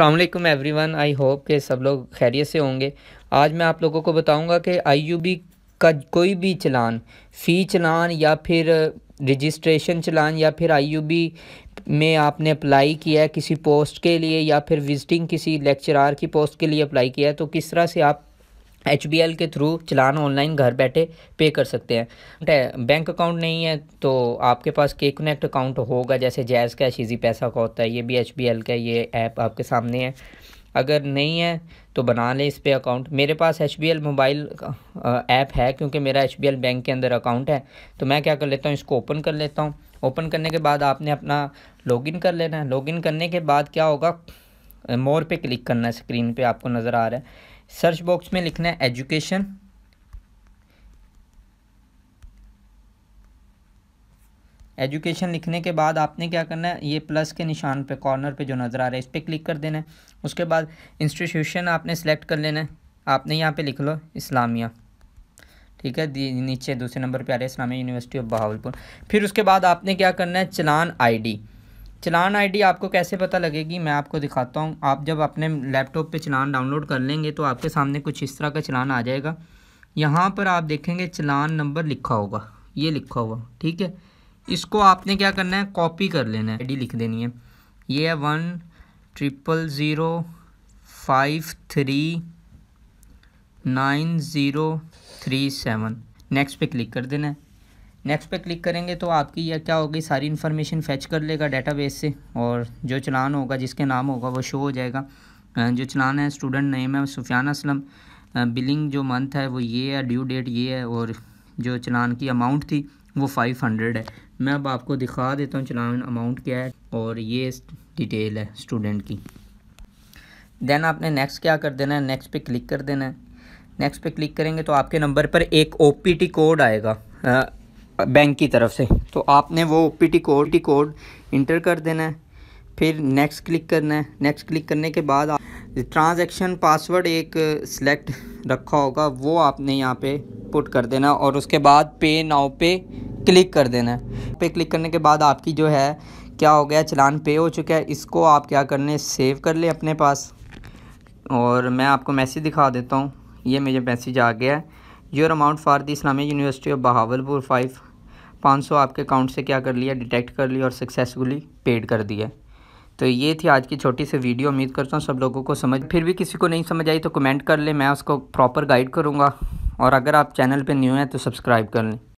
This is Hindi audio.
अल्लाम वन आई होप के सब लोग खैरियत से होंगे आज मैं आप लोगों को बताऊंगा कि आईयूबी का कोई भी चलान फ़ी चलान या फिर रजिस्ट्रेशन चलान या फिर आईयूबी में आपने अप्लाई किया है किसी पोस्ट के लिए या फिर विजिटिंग किसी लेक्चरार की पोस्ट के लिए अप्लाई किया है तो किस तरह से आप एच के थ्रू चलान ऑनलाइन घर बैठे पे कर सकते हैं बैंक अकाउंट नहीं है तो आपके पास के कनेक्ट अकाउंट होगा जैसे जैज़ का शीजी पैसा का होता है ये भी एच का ये ऐप आपके सामने है अगर नहीं है तो बना लें इस पर अकाउंट मेरे पास एच मोबाइल ऐप है क्योंकि मेरा एच बैंक के अंदर अकाउंट है तो मैं क्या कर लेता हूँ इसको ओपन कर लेता हूँ ओपन करने के बाद आपने अपना लॉगिन कर लेना है लॉगिन करने के बाद क्या होगा मोर पे क्लिक करना है स्क्रीन पे आपको नज़र आ रहा है सर्च बॉक्स में लिखना है एजुकेशन एजुकेशन लिखने के बाद आपने क्या करना है ये प्लस के निशान पे कॉर्नर पे जो नज़र आ रहा है इस पर क्लिक कर देना है उसके बाद इंस्टीट्यूशन आपने सेलेक्ट कर लेना है आपने यहाँ पे लिख लो इस्लामिया ठीक है नीचे दूसरे नंबर पे आ रहा है इस्लामिया यूनिवर्सिटी ऑफ बहावलपुर फिर उसके बाद आपने क्या करना है चलान आई चलान आईडी आपको कैसे पता लगेगी मैं आपको दिखाता हूँ आप जब अपने लैपटॉप पे चलान डाउनलोड कर लेंगे तो आपके सामने कुछ इस तरह का चलान आ जाएगा यहाँ पर आप देखेंगे चलान नंबर लिखा होगा ये लिखा होगा ठीक है इसको आपने क्या करना है कॉपी कर लेना है आईडी लिख देनी है ये है one triple zero five three nine zero three seven next पे क्लिक कर देना है नेक्स्ट पे क्लिक करेंगे तो आपकी यह क्या होगी सारी इन्फॉर्मेशन फैच कर लेगा डेटाबेस से और जो चलान होगा जिसके नाम होगा वो शो हो जाएगा जो चलान है स्टूडेंट नेम है सुफियान असलम बिलिंग जो मंथ है वो ये है ड्यू डेट ये है और जो चलान की अमाउंट थी वो फाइव हंड्रेड है मैं अब आपको दिखा देता हूँ चलान अमाउंट क्या है और ये डिटेल है स्टूडेंट की देन आपने नेक्स्ट क्या कर देना है नेक्स्ट पे क्लिक कर देना है नेक्स्ट पे क्लिक करेंगे तो आपके नंबर पर एक ओ कोड आएगा बैंक की तरफ से तो आपने वो O P code T code enter कर देना है फिर नेक्स्ट क्लिक करना है नेक्स्ट क्लिक करने के बाद ट्रांजैक्शन पासवर्ड एक सिलेक्ट रखा होगा वो आपने यहाँ पे पुट कर देना और उसके बाद पे नाउ पे क्लिक कर देना है पे क्लिक करने के बाद आपकी जो है क्या हो गया चलान पे हो चुका है इसको आप क्या करने सेव कर लें अपने पास और मैं आपको मैसेज दिखा देता हूँ ये मुझे मैसेज आ गया है your amount for the Islamic University of Bahawalpur five पाँच सौ आपके अकाउंट से क्या कर लिया डिटेक्ट कर लिया और सक्सेसफुली पेड कर दिया तो ये थी आज की छोटी सी वीडियो उम्मीद करता हूँ सब लोगों को समझ फिर भी किसी को नहीं समझ आई तो कमेंट कर लें मैं उसको प्रॉपर गाइड करूँगा और अगर आप चैनल पर न्यू हैं तो सब्सक्राइब कर लें